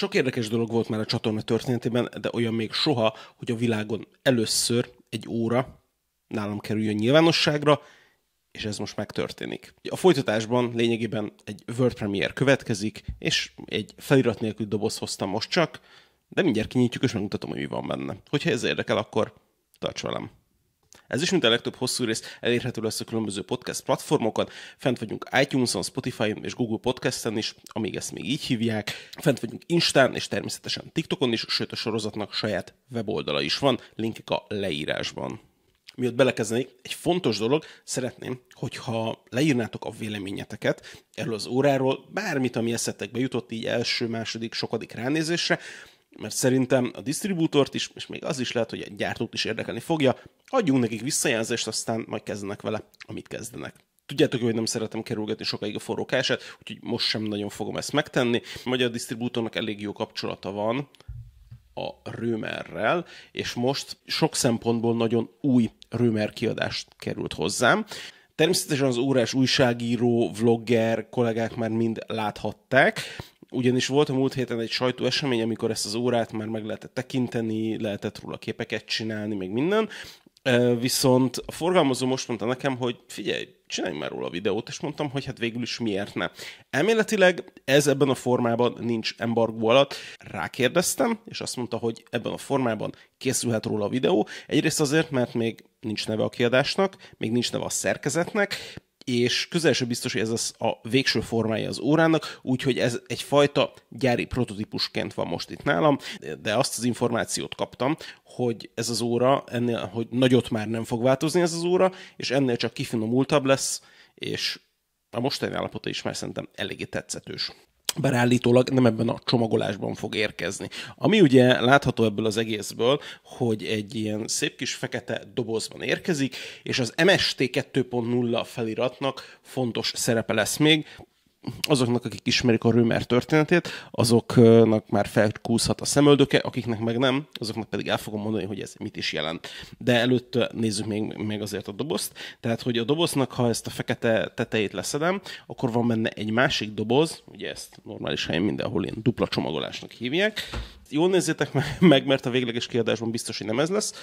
Sok érdekes dolog volt már a csatorna történetében, de olyan még soha, hogy a világon először egy óra nálam kerüljön nyilvánosságra, és ez most megtörténik. A folytatásban lényegében egy World Premiere következik, és egy felirat nélkül doboz hoztam most csak, de mindjárt kinyitjuk, és megmutatom, hogy mi van benne. Hogyha ez érdekel, akkor tarts velem! Ez is, mint a legtöbb hosszú rész, elérhető lesz a különböző podcast platformokon. Fent vagyunk iTunes-on, Spotify-on és Google Podcast-en is, amíg ezt még így hívják. Fent vagyunk Instán és természetesen TikTokon is, sőt a sorozatnak saját weboldala is van, linkek a leírásban. Miatt belekezdenék, egy fontos dolog, szeretném, hogyha leírnátok a véleményeteket erről az óráról, bármit, ami eszetekbe jutott így első, második, sokadik ránézésre, mert szerintem a disztribútort is, és még az is lehet, hogy a gyártót is érdekelni fogja, adjunk nekik visszajelzést, aztán majd kezdenek vele, amit kezdenek. Tudjátok, hogy nem szeretem kerülgetni sokáig a forró kását, úgyhogy most sem nagyon fogom ezt megtenni. A magyar disztribútornak elég jó kapcsolata van a Römerrel, és most sok szempontból nagyon új Römer kiadást került hozzám. Természetesen az órás újságíró, vlogger kollégák már mind láthatták, ugyanis volt a múlt héten egy sajtóesemény, amikor ezt az órát már meg lehetett tekinteni, lehetett róla képeket csinálni, meg minden, Viszont a forgalmazó most mondta nekem, hogy figyelj, csinálj már róla videót, és mondtam, hogy hát végül is miért ne. Elméletileg ez ebben a formában nincs embargó alatt. Rákérdeztem, és azt mondta, hogy ebben a formában készülhet róla a videó. Egyrészt azért, mert még nincs neve a kiadásnak, még nincs neve a szerkezetnek, és közel sem biztos, hogy ez az a végső formája az órának, úgyhogy ez egyfajta gyári prototípusként van most itt nálam, de azt az információt kaptam, hogy ez az óra, ennél, hogy nagyot már nem fog változni ez az óra, és ennél csak kifinomultabb lesz, és a mostani állapota is már szerintem eléggé tetszetős bár állítólag nem ebben a csomagolásban fog érkezni. Ami ugye látható ebből az egészből, hogy egy ilyen szép kis fekete dobozban érkezik, és az MST 2.0 feliratnak fontos szerepe lesz még, azoknak, akik ismerik a Römer történetét, azoknak már felkúszhat a szemöldöke, akiknek meg nem, azoknak pedig el fogom mondani, hogy ez mit is jelent. De előtt eh, nézzük még, még azért a dobozt. Tehát, hogy a doboznak, ha ezt a fekete tetejét leszedem, akkor van benne egy másik doboz, ugye ezt normális helyen mindenhol ilyen dupla csomagolásnak hívják. Jól nézzétek meg, mert a végleges kiadásban biztos, hogy nem ez lesz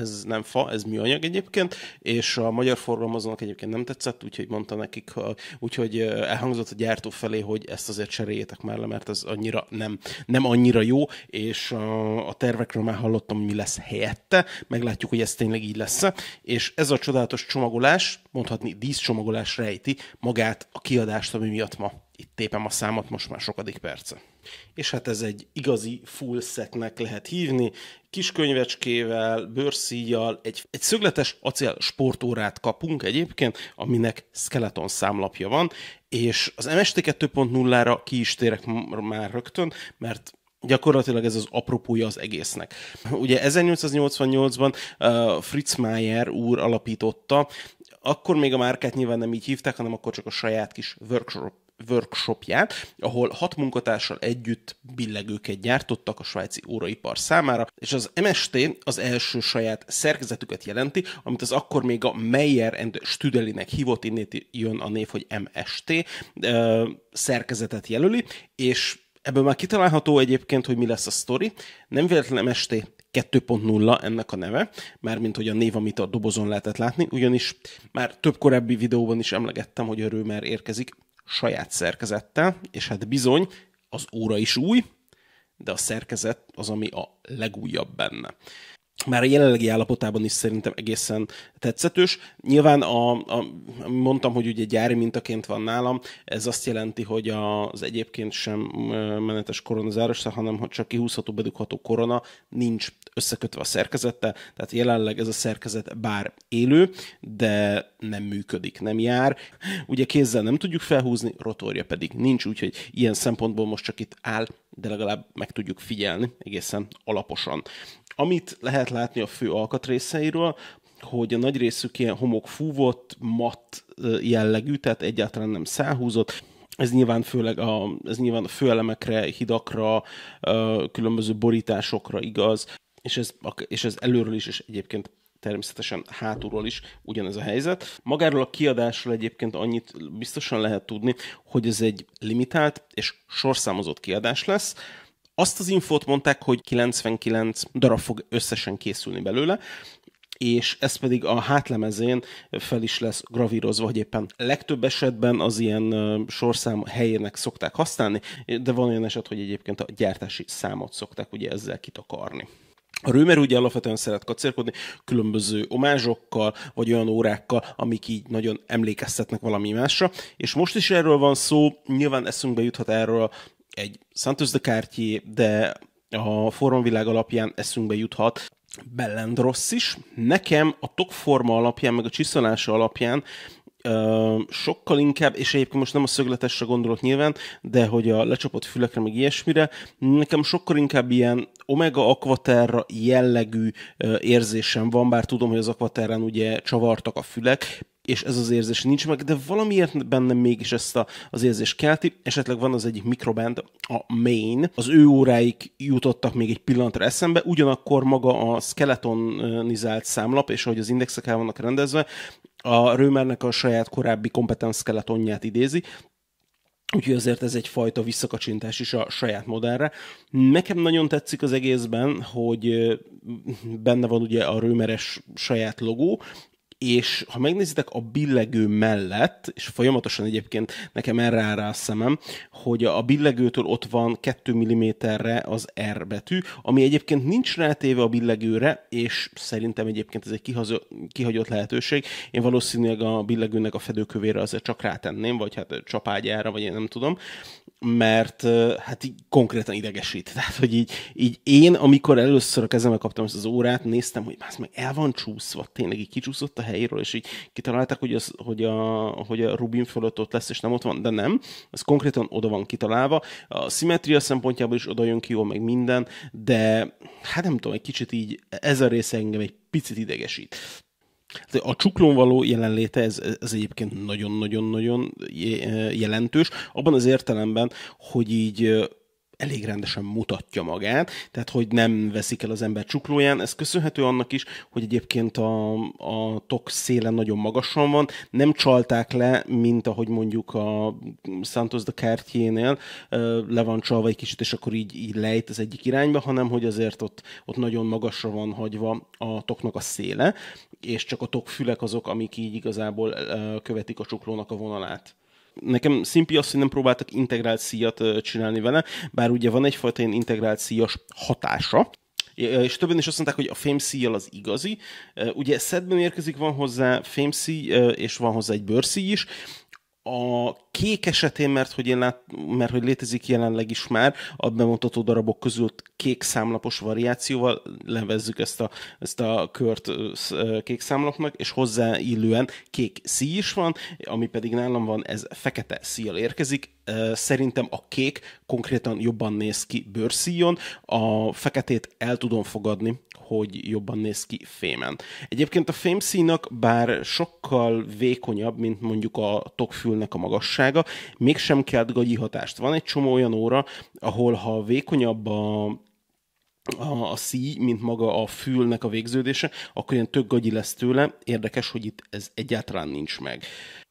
ez nem fa, ez műanyag egyébként, és a magyar forgalmazónak egyébként nem tetszett, úgyhogy mondta nekik, úgyhogy elhangzott a gyártó felé, hogy ezt azért cseréljétek már le, mert ez annyira nem, nem annyira jó, és a, a tervekről már hallottam, hogy mi lesz helyette, meglátjuk, hogy ez tényleg így lesz és ez a csodálatos csomagolás, mondhatni díszcsomagolás rejti magát a kiadást, ami miatt ma itt tépem a számot, most már sokadik perce. És hát ez egy igazi full setnek lehet hívni, kis könyvecskével, bőrszíjjal, egy, egy szögletes acél sportórát kapunk egyébként, aminek skeleton számlapja van, és az MST 2.0-ra ki is térek már rögtön, mert gyakorlatilag ez az apropója az egésznek. Ugye 1888-ban uh, Fritz Mayer úr alapította, akkor még a márkát nyilván nem így hívták, hanem akkor csak a saját kis workshop workshopját, ahol hat munkatársal együtt billegőket gyártottak a svájci óraipar számára, és az MST az első saját szerkezetüket jelenti, amit az akkor még a Meyer and Studelinek hívott, innét jön a név, hogy MST, szerkezetet jelöli, és ebből már kitalálható egyébként, hogy mi lesz a sztori. Nem véletlen MST 2.0 ennek a neve, mármint hogy a név, amit a dobozon lehetett látni, ugyanis már több korábbi videóban is emlegettem, hogy már érkezik saját szerkezettel, és hát bizony, az óra is új, de a szerkezet az, ami a legújabb benne már a jelenlegi állapotában is szerintem egészen tetszetős. Nyilván a, a, mondtam, hogy ugye gyári mintaként van nálam, ez azt jelenti, hogy az egyébként sem menetes koronazárosa, hanem hogy csak kihúzható, bedugható korona nincs összekötve a szerkezettel, tehát jelenleg ez a szerkezet bár élő, de nem működik, nem jár. Ugye kézzel nem tudjuk felhúzni, rotorja pedig nincs, úgyhogy ilyen szempontból most csak itt áll, de legalább meg tudjuk figyelni egészen alaposan. Amit lehet lehet látni a fő alkatrészeiről, hogy a nagy részük ilyen homokfúvott, matt jellegű, tehát egyáltalán nem szálhúzott. Ez nyilván főleg a, ez nyilván a főelemekre, hidakra, különböző borításokra igaz, és ez, és ez előről is, és egyébként természetesen hátulról is ugyanez a helyzet. Magáról a kiadásról egyébként annyit biztosan lehet tudni, hogy ez egy limitált és sorszámozott kiadás lesz, azt az infót mondták, hogy 99 darab fog összesen készülni belőle, és ez pedig a hátlemezén fel is lesz gravírozva, hogy éppen legtöbb esetben az ilyen sorszám helyének szokták használni, de van olyan eset, hogy egyébként a gyártási számot szokták ugye ezzel kitakarni. A Römer ugye alapvetően szeret kacérkodni különböző omázsokkal, vagy olyan órákkal, amik így nagyon emlékeztetnek valami másra. És most is erről van szó, nyilván eszünkbe juthat erről egy Santos de Cartier, de a formavilág alapján eszünkbe juthat Bellendrossz is. Nekem a tokforma alapján, meg a csiszolása alapján Uh, sokkal inkább, és egyébként most nem a szögletesre gondolok nyilván, de hogy a lecsapott fülekre, meg ilyesmire, nekem sokkal inkább ilyen Omega Aquaterra jellegű uh, érzésem van, bár tudom, hogy az Aquaterrán ugye csavartak a fülek, és ez az érzés nincs meg, de valamiért bennem mégis ezt a, az érzés kelti. Esetleg van az egyik mikroband, a Main, az ő óráik jutottak még egy pillanatra eszembe, ugyanakkor maga a skeletonizált számlap, és ahogy az indexek el vannak rendezve, a Römernek a saját korábbi kompetens skeletonját idézi, Úgyhogy azért ez egyfajta visszakacsintás is a saját modellre. Nekem nagyon tetszik az egészben, hogy benne van ugye a römeres saját logó, és ha megnézitek a billegő mellett, és folyamatosan egyébként nekem erre áll rá a szemem, hogy a billegőtől ott van 2 mm-re az R betű, ami egyébként nincs rátéve a billegőre, és szerintem egyébként ez egy kihaz, kihagyott lehetőség. Én valószínűleg a billegőnek a fedőkövére azért csak rátenném, vagy hát csapágyára, vagy én nem tudom mert hát így konkrétan idegesít. Tehát, hogy így, így én, amikor először a kezembe kaptam ezt az órát, néztem, hogy már meg el van csúszva, tényleg így kicsúszott a helyéről, és így kitalálták, hogy, az, hogy, a, hogy a Rubin fölött ott lesz, és nem ott van, de nem. Ez konkrétan oda van kitalálva. A szimetria szempontjából is oda jön ki jól, meg minden, de hát nem tudom, egy kicsit így ez a része engem egy picit idegesít. A csuklón való jelenléte, ez, ez egyébként nagyon-nagyon-nagyon eh, jelentős, abban az értelemben, hogy így elég rendesen mutatja magát, tehát hogy nem veszik el az ember csuklóján. Ez köszönhető annak is, hogy egyébként a, a tok széle nagyon magasan van, nem csalták le, mint ahogy mondjuk a Santos de Cartier-nél le van csalva egy kicsit, és akkor így, így lejt az egyik irányba, hanem hogy azért ott, ott nagyon magasra van hagyva a toknak a széle, és csak a tokfülek azok, amik így igazából követik a csuklónak a vonalát. Nekem szimpi az, hogy nem próbáltak integrált szíjat csinálni vele, bár ugye van egyfajta ilyen integrált szíjas hatása, és többen is azt mondták, hogy a szíjjal az igazi. Ugye szedben érkezik, van hozzá szíj, és van hozzá egy bőrszíj is, a kék esetén, mert hogy, én lát, mert hogy létezik jelenleg is már, a bemutató darabok közül kék számlapos variációval levezzük ezt a, ezt a kört kék számlapnak, és hozzáillően kék szíj is van, ami pedig nálam van, ez fekete szíjjal érkezik. Szerintem a kék konkrétan jobban néz ki bőrszíjon, a feketét el tudom fogadni, hogy jobban néz ki fémen. Egyébként a fémszínak bár sokkal vékonyabb, mint mondjuk a tokfülnek a magassága, mégsem kelt gagyi hatást. Van egy csomó olyan óra, ahol ha vékonyabb a a, a szíj, mint maga a fülnek a végződése, akkor ilyen tök gagyi lesz tőle. Érdekes, hogy itt ez egyáltalán nincs meg.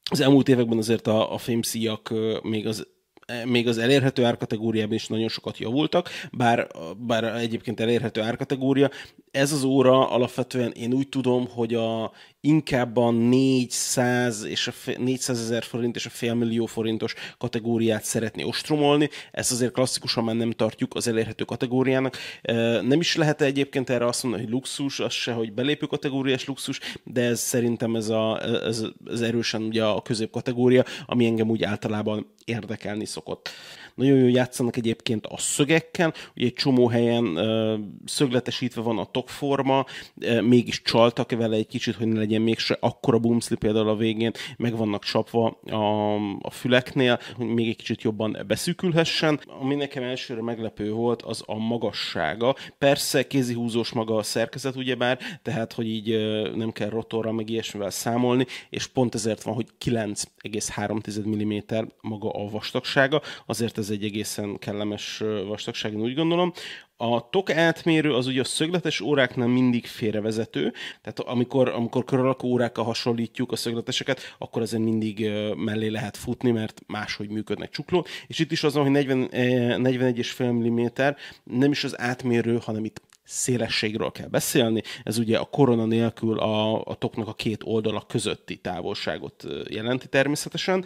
Az elmúlt években azért a, a fémszíjak még az e, még az elérhető árkategóriában is nagyon sokat javultak, bár, bár egyébként elérhető árkategória, ez az óra alapvetően én úgy tudom, hogy a inkább a 400 és a 400 ezer forint és a fél millió forintos kategóriát szeretné ostromolni. Ezt azért klasszikusan már nem tartjuk az elérhető kategóriának. Nem is lehet egyébként erre azt mondani, hogy luxus, az se, hogy belépő kategóriás luxus, de ez szerintem ez, a, ez, ez erősen ugye a középkategória, ami engem úgy általában érdekelni szokott. Nagyon jól játszanak egyébként a szögekkel, ugye egy csomó helyen szögletesítve van a tok sokforma, e, mégis csaltak vele egy kicsit, hogy ne legyen mégse akkora bumszli például a végén, meg vannak csapva a, a füleknél, hogy még egy kicsit jobban beszűkülhessen. Ami nekem elsőre meglepő volt, az a magassága. Persze kézihúzós maga a szerkezet, ugyebár, tehát, hogy így e, nem kell rotorra, meg ilyesmivel számolni, és pont ezért van, hogy 9,3 mm maga a vastagsága, azért ez egy egészen kellemes e, vastagság, én úgy gondolom. A tok átmérő az ugye a szögletes óráknál mindig félrevezető, tehát amikor, amikor körülakó órákkal hasonlítjuk a szögleteseket, akkor ezen mindig mellé lehet futni, mert máshogy működnek csuklón, és itt is az, hogy 41,5 eh, mm nem is az átmérő, hanem itt szélességről kell beszélni. Ez ugye a korona nélkül a, a toknak a két oldala közötti távolságot jelenti természetesen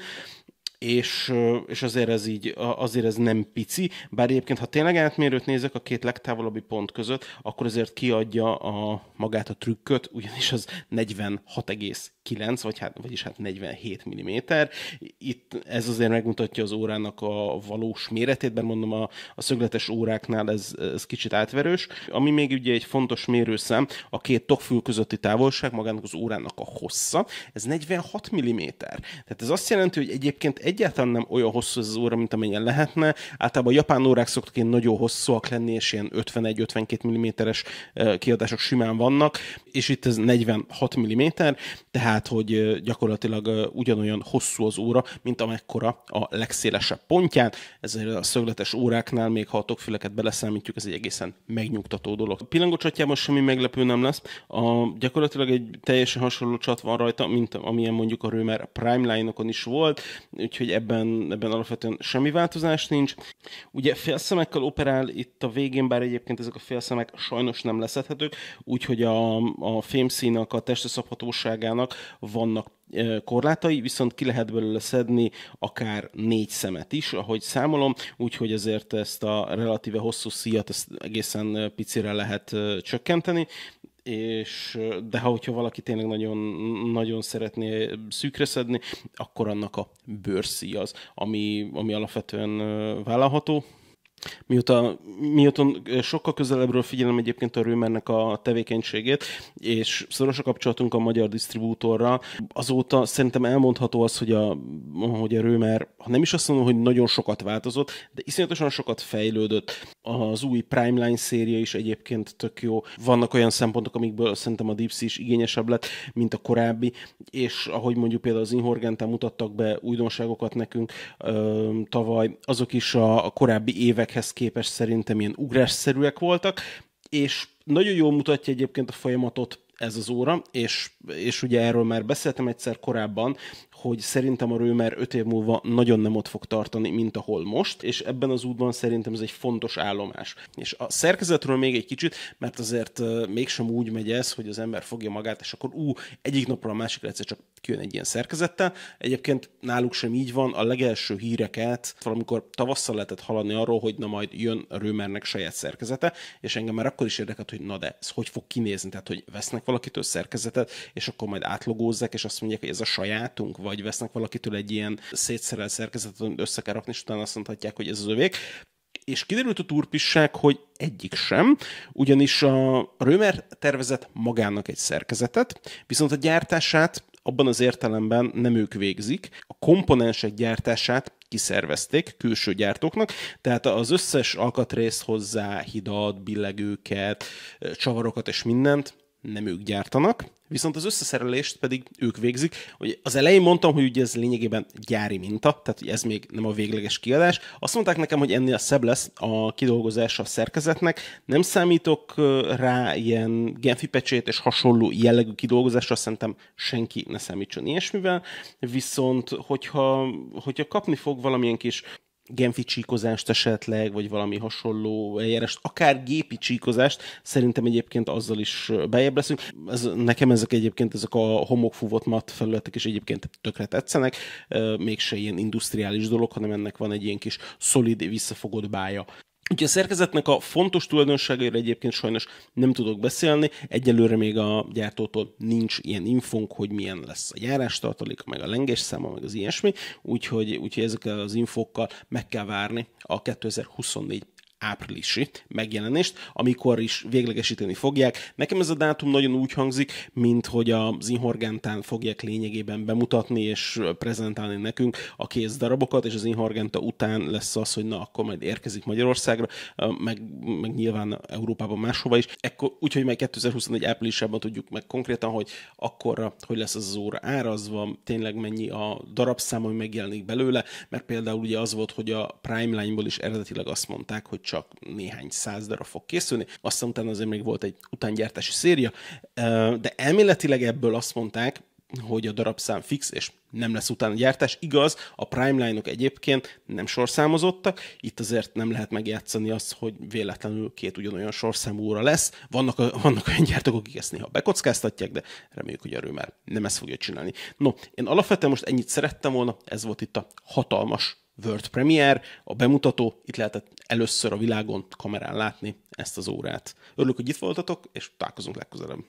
és, és azért ez így, azért ez nem pici, bár egyébként, ha tényleg átmérőt nézek a két legtávolabbi pont között, akkor azért kiadja a, magát a trükköt, ugyanis az 46,9, vagy hát, vagyis hát 47 mm. Itt ez azért megmutatja az órának a valós méretét, bár mondom a, a szögletes óráknál ez, ez kicsit átverős. Ami még ugye egy fontos mérőszám, a két tokfül közötti távolság, magának az órának a hossza, ez 46 mm. Tehát ez azt jelenti, hogy egyébként egy egyáltalán nem olyan hosszú ez az óra, mint amennyien lehetne. Általában a japán órák szoktak ilyen nagyon hosszúak lenni, és ilyen 51-52 mm-es kiadások simán vannak, és itt ez 46 mm, tehát hogy gyakorlatilag ugyanolyan hosszú az óra, mint amekkora a legszélesebb pontján. Ezért a szögletes óráknál, még ha a tokfüleket beleszámítjuk, ez egy egészen megnyugtató dolog. A pillangócsatjában semmi meglepő nem lesz. A, gyakorlatilag egy teljesen hasonló csat van rajta, mint amilyen mondjuk a Römer Prime Line-okon is volt, úgyhogy úgyhogy ebben, ebben alapvetően semmi változás nincs. Ugye félszemekkel operál itt a végén, bár egyébként ezek a félszemek sajnos nem leszedhetők, úgyhogy a, a fémszínak, a testeszabhatóságának vannak e, korlátai, viszont ki lehet belőle szedni akár négy szemet is, ahogy számolom, úgyhogy ezért ezt a relatíve hosszú szíjat ezt egészen picire lehet e, csökkenteni, és de ha hogyha valaki tényleg nagyon, nagyon szeretné szűkre szedni, akkor annak a bőrszíj az, ami, ami alapvetően vállalható, Mióta, mióta sokkal közelebbről figyelem egyébként a Römernek a tevékenységét, és szoros a kapcsolatunk a magyar disztribútorral, azóta szerintem elmondható az, hogy a, hogy a Römer, ha nem is azt mondom, hogy nagyon sokat változott, de iszonyatosan sokat fejlődött. Az új Primeline széria is egyébként tök jó. Vannak olyan szempontok, amikből szerintem a Deep Sea is igényesebb lett, mint a korábbi, és ahogy mondjuk például az Inhorgenten mutattak be újdonságokat nekünk ö, tavaly, azok is a, a korábbi évek többiekhez képest szerintem ilyen ugrásszerűek voltak, és nagyon jól mutatja egyébként a folyamatot ez az óra, és, és ugye erről már beszéltem egyszer korábban, hogy szerintem a Römer 5 év múlva nagyon nem ott fog tartani, mint ahol most, és ebben az útban szerintem ez egy fontos állomás. És a szerkezetről még egy kicsit, mert azért mégsem úgy megy ez, hogy az ember fogja magát, és akkor ú, egyik napról a másikra egyszer csak kijön egy ilyen szerkezettel. Egyébként náluk sem így van, a legelső híreket valamikor tavasszal lehetett hallani arról, hogy na majd jön a Römernek saját szerkezete, és engem már akkor is érdekelt, hogy na de ez hogy fog kinézni, tehát hogy vesznek valakitől szerkezetet, és akkor majd átlogózzák, és azt mondják, hogy ez a sajátunk, vagy vesznek valakitől egy ilyen szétszerelt szerkezetet, amit össze kell rakni, és utána azt mondhatják, hogy ez az övék. És kiderült a turpisság, hogy egyik sem, ugyanis a Römer tervezett magának egy szerkezetet, viszont a gyártását abban az értelemben nem ők végzik. A komponensek gyártását kiszervezték külső gyártóknak, tehát az összes alkatrészt hozzá, hidat, billegőket, csavarokat és mindent nem ők gyártanak, viszont az összeszerelést pedig ők végzik. Ugye az elején mondtam, hogy ugye ez lényegében gyári minta, tehát hogy ez még nem a végleges kiadás. Azt mondták nekem, hogy ennél szebb lesz a kidolgozása a szerkezetnek. Nem számítok rá ilyen genfi pecsét és hasonló jellegű kidolgozásra, szerintem senki ne számítson ilyesmivel, viszont hogyha, hogyha kapni fog valamilyen kis genfi csíkozást esetleg, vagy valami hasonló eljárást, akár gépi csíkozást, szerintem egyébként azzal is bejebb leszünk. Ez, nekem ezek egyébként, ezek a homokfúvott mat felületek is egyébként tökre tetszenek, mégse ilyen industriális dolog, hanem ennek van egy ilyen kis szolid, visszafogott bája. Úgyhogy a szerkezetnek a fontos tulajdonságaira egyébként sajnos nem tudok beszélni. Egyelőre még a gyártótól nincs ilyen infónk, hogy milyen lesz a tartalék, meg a lengés száma, meg az ilyesmi. Úgyhogy, úgyhogy ezekkel az infokkal meg kell várni a 2024 áprilisi megjelenést, amikor is véglegesíteni fogják. Nekem ez a dátum nagyon úgy hangzik, mint hogy a Inhorgentán fogják lényegében bemutatni és prezentálni nekünk a kész darabokat, és az Inhorgenta után lesz az, hogy na, akkor majd érkezik Magyarországra, meg, meg nyilván Európában máshova is. Ekkor, úgyhogy majd 2021 áprilisában tudjuk meg konkrétan, hogy akkorra, hogy lesz az, az óra árazva, tényleg mennyi a darabszám, ami megjelenik belőle, mert például ugye az volt, hogy a Prime Line-ból is eredetileg azt mondták, hogy csak néhány száz darab fog készülni. Aztán utána azért még volt egy utángyártási széria, de elméletileg ebből azt mondták, hogy a darabszám fix, és nem lesz utána gyártás. Igaz, a line ok egyébként nem sorszámozottak, itt azért nem lehet megjátszani azt, hogy véletlenül két ugyanolyan sorszámú óra lesz. Vannak, vannak olyan gyártók, akik ezt néha bekockáztatják, de reméljük, hogy erő már nem ezt fogja csinálni. No, én alapvetően most ennyit szerettem volna, ez volt itt a hatalmas World Premiere, a bemutató, itt lehetett először a világon kamerán látni ezt az órát. Örülök, hogy itt voltatok, és találkozunk legközelebb.